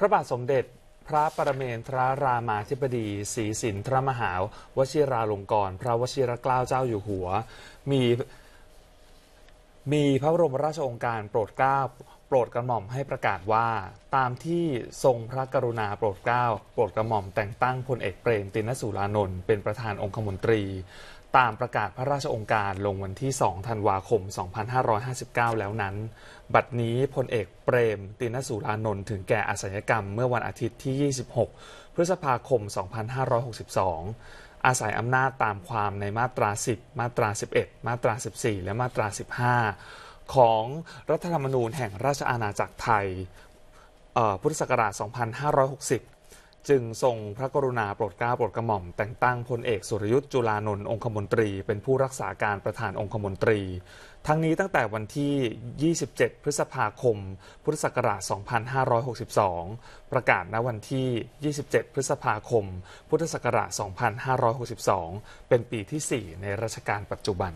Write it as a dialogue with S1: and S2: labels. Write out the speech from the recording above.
S1: พระบาทสมเด็จพระประเมนทรารามาธิบดีศรีสินทรมหาวชิราลงกรณ์พระวชิรเกล้าเจ้าอยู่หัวมีมีพระบรมราชโองการโปรดเกล้าโปรดกระหม่อมให้ประกาศว่าตามที่ทรงพระกรุณาโปรดเกล้าโปรดกระหม่อมแต่งตั้งพลเอกเปรมตินสุรานนท์เป็นประธานองคมนตรี ตามประกาศพระราชองค์การลงวันที่ 2 ธันวาคม 2559 แล้วนั้น บัดนี้พลเอกเปรม ตินสุรานนท์ถึงแก่อาัญกรรมเมื่อวันอาทิตย์ที่ 26 พฤษภาคม 2562อาศัยอำนาจตามความในมาตรา 10 มาตรา 11 มาตรา 14 และมาตรา 15 ของรัฐธรรมนูญแห่งราชอาณาจักรไทยพุทธศักราช 2560จึงทรงพระกรุณาโปรดเกล้าโปรดกระหม่อมแต่งตั้งพลเอกสุรยุทธ์จุลานนท์องคมนตรี เป็นผู้รักษาการประธานองคมนตรี ทั้งนี้ตั้งแต่วันที่ 27 พฤษภาคม พุทธศักราช 2562 ประกาศณวันที่ 27 พฤษภาคม พุทธศักราช 2562 เป็นปีที่ 4 ในรัชกาลปัจจุบัน